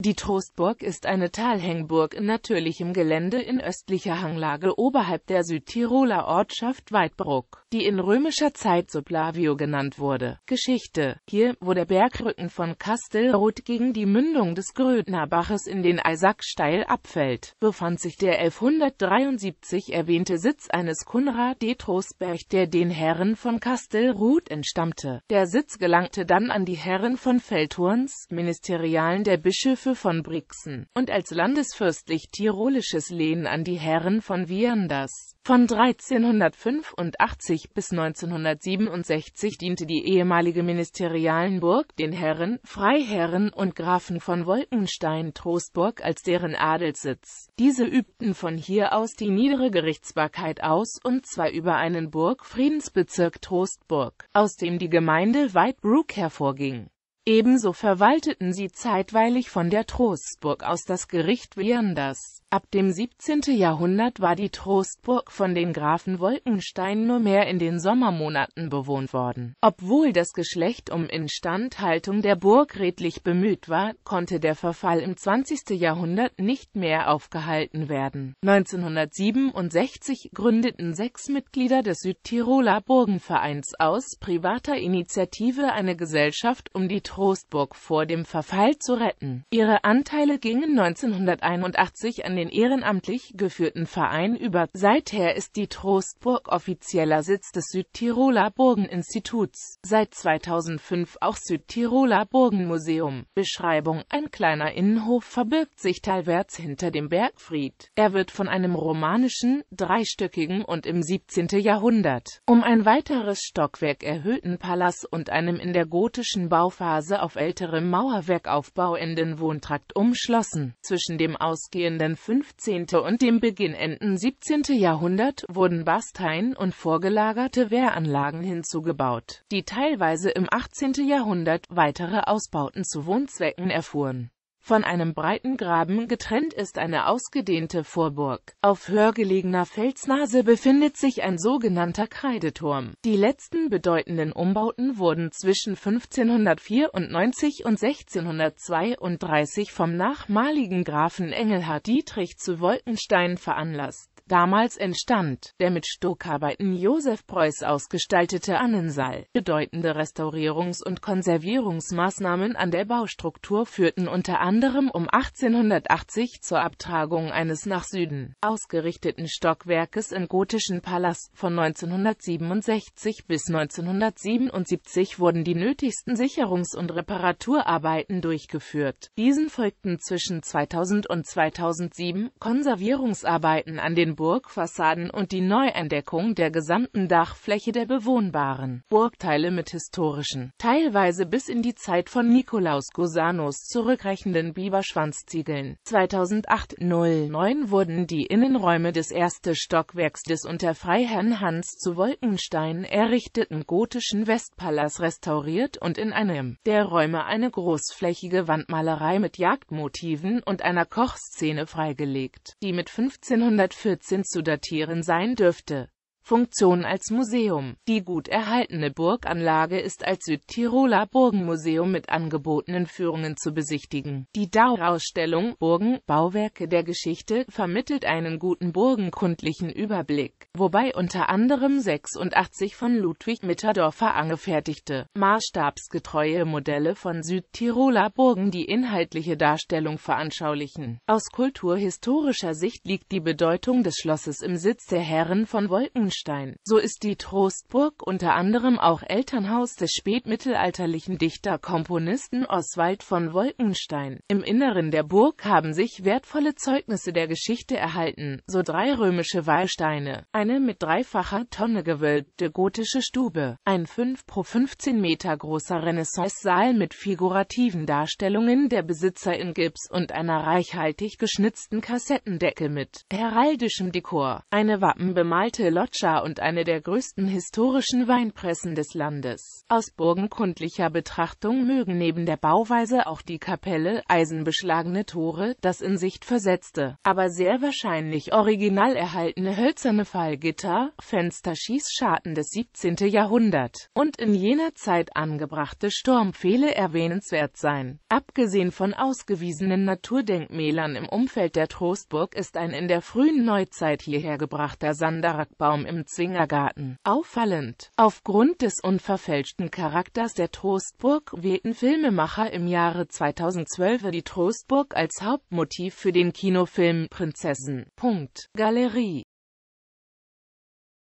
Die Trostburg ist eine Talhängburg in natürlichem Gelände in östlicher Hanglage oberhalb der Südtiroler Ortschaft Weidbruck, die in römischer Zeit Sublavio genannt wurde. Geschichte Hier, wo der Bergrücken von Kastelroth gegen die Mündung des Grödnerbaches in den Eisack steil abfällt, befand sich der 1173 erwähnte Sitz eines Kunrad de Trostberg, der den Herren von Kastelroth entstammte. Der Sitz gelangte dann an die Herren von Feldhurns, Ministerialen der Bischöfe Tiefe von Brixen und als landesfürstlich-tirolisches Lehen an die Herren von Vianders. Von 1385 bis 1967 diente die ehemalige Ministerialenburg den Herren, Freiherren und Grafen von Wolkenstein-Trostburg als deren Adelssitz. Diese übten von hier aus die niedere Gerichtsbarkeit aus und zwar über einen Burgfriedensbezirk Trostburg, aus dem die Gemeinde Weidbruck hervorging. Ebenso verwalteten sie zeitweilig von der Trostburg aus das Gericht Wiernders Ab dem 17. Jahrhundert war die Trostburg von den Grafen Wolkenstein nur mehr in den Sommermonaten bewohnt worden. Obwohl das Geschlecht um Instandhaltung der Burg redlich bemüht war, konnte der Verfall im 20. Jahrhundert nicht mehr aufgehalten werden. 1967 gründeten sechs Mitglieder des Südtiroler Burgenvereins aus privater Initiative eine Gesellschaft, um die Trostburg vor dem Verfall zu retten. Ihre Anteile gingen 1981 an einen ehrenamtlich geführten Verein über. Seither ist die Trostburg offizieller Sitz des Südtiroler Burgeninstituts, seit 2005 auch Südtiroler Burgenmuseum. Beschreibung Ein kleiner Innenhof verbirgt sich teilwärts hinter dem Bergfried. Er wird von einem romanischen, dreistöckigen und im 17. Jahrhundert um ein weiteres Stockwerk erhöhten Palast und einem in der gotischen Bauphase auf älterem Mauerwerkaufbau endenden Wohntrakt umschlossen. Zwischen dem ausgehenden 15. und dem beginnenden 17. Jahrhundert wurden Bastein und vorgelagerte Wehranlagen hinzugebaut, die teilweise im 18. Jahrhundert weitere Ausbauten zu Wohnzwecken erfuhren von einem breiten Graben getrennt ist eine ausgedehnte Vorburg. Auf höher gelegener Felsnase befindet sich ein sogenannter Kreideturm. Die letzten bedeutenden Umbauten wurden zwischen 1594 und 1632 vom nachmaligen Grafen Engelhard Dietrich zu Wolkenstein veranlasst Damals entstand der mit Stuckarbeiten Josef Preuß ausgestaltete Annensaal. Bedeutende Restaurierungs- und Konservierungsmaßnahmen an der Baustruktur führten unter anderem um 1880 zur Abtragung eines nach Süden ausgerichteten Stockwerkes im gotischen Palast. Von 1967 bis 1977 wurden die nötigsten Sicherungs- und Reparaturarbeiten durchgeführt. Diesen folgten zwischen 2000 und 2007 Konservierungsarbeiten an den Burgfassaden und die Neuentdeckung der gesamten Dachfläche der bewohnbaren Burgteile mit historischen, teilweise bis in die Zeit von Nikolaus Gosanos zurückrechnenden Biberschwanzziegeln. 2008-09 wurden die Innenräume des ersten Stockwerks des unter Freiherrn Hans zu Wolkenstein errichteten gotischen Westpalas restauriert und in einem der Räume eine großflächige Wandmalerei mit Jagdmotiven und einer Kochszene freigelegt, die mit 1540 zu datieren sein dürfte Funktion als Museum. Die gut erhaltene Burganlage ist als Südtiroler Burgenmuseum mit angebotenen Führungen zu besichtigen. Die Dauerausstellung Burgen – Bauwerke der Geschichte vermittelt einen guten burgenkundlichen Überblick, wobei unter anderem 86 von Ludwig Mitterdorfer angefertigte, maßstabsgetreue Modelle von Südtiroler Burgen die inhaltliche Darstellung veranschaulichen. Aus kulturhistorischer Sicht liegt die Bedeutung des Schlosses im Sitz der Herren von Wolkenstein Stein. So ist die Trostburg unter anderem auch Elternhaus des spätmittelalterlichen Dichterkomponisten Oswald von Wolkenstein. Im Inneren der Burg haben sich wertvolle Zeugnisse der Geschichte erhalten, so drei römische Wallsteine, eine mit dreifacher Tonne gewölbte gotische Stube, ein 5 pro 15 Meter großer Renaissance-Saal mit figurativen Darstellungen der Besitzer in Gips und einer reichhaltig geschnitzten Kassettendecke mit heraldischem Dekor, eine wappenbemalte Lodge Pascha und eine der größten historischen Weinpressen des Landes. Aus burgenkundlicher Betrachtung mögen neben der Bauweise auch die Kapelle, eisenbeschlagene Tore, das in Sicht versetzte, aber sehr wahrscheinlich original erhaltene hölzerne Fallgitter, Fensterschießscharten des 17. Jahrhunderts und in jener Zeit angebrachte Sturmpfähle erwähnenswert sein. Abgesehen von ausgewiesenen Naturdenkmälern im Umfeld der Trostburg ist ein in der frühen Neuzeit hierher gebrachter Sandarakbaum im Zwingergarten. Auffallend. Aufgrund des unverfälschten Charakters der Trostburg wählten Filmemacher im Jahre 2012 die Trostburg als Hauptmotiv für den Kinofilm Prinzessin. Punkt. Galerie